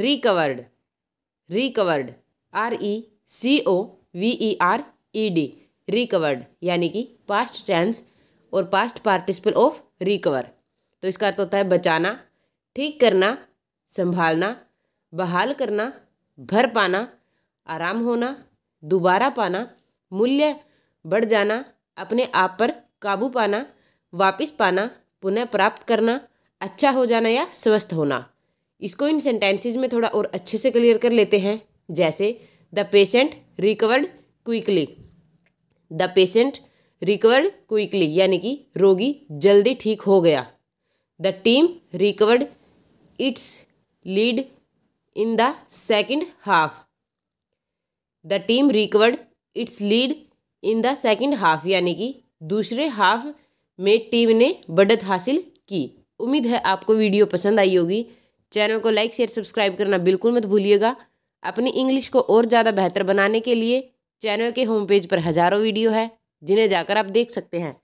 recovered recovered R E C O V E R E D recovered यानी कि past tense और past participle of recover तो इसका अर्थ होता है बचाना ठीक करना संभालना बहाल करना भर पाना आराम होना दोबारा पाना मूल्य बढ़ जाना अपने आप पर काबू पाना वापस पाना पुनः प्राप्त करना अच्छा हो जाना या स्वस्थ होना इसको इन सेंटेंसेज में थोड़ा और अच्छे से क्लियर कर लेते हैं जैसे the patient recovered quickly the patient recovered quickly यानी कि रोगी जल्दी ठीक हो गया the team recovered its lead in the second half the team recovered its lead in the second half यानी कि दूसरे हाफ में टीम ने बढ़त हासिल की उम्मीद है आपको वीडियो पसंद आई होगी चैनल को लाइक शेयर सब्सक्राइब करना बिल्कुल मत भूलिएगा अपनी इंग्लिश को और ज़्यादा बेहतर बनाने के लिए चैनल के होम पेज पर हज़ारों वीडियो है जिन्हें जाकर आप देख सकते हैं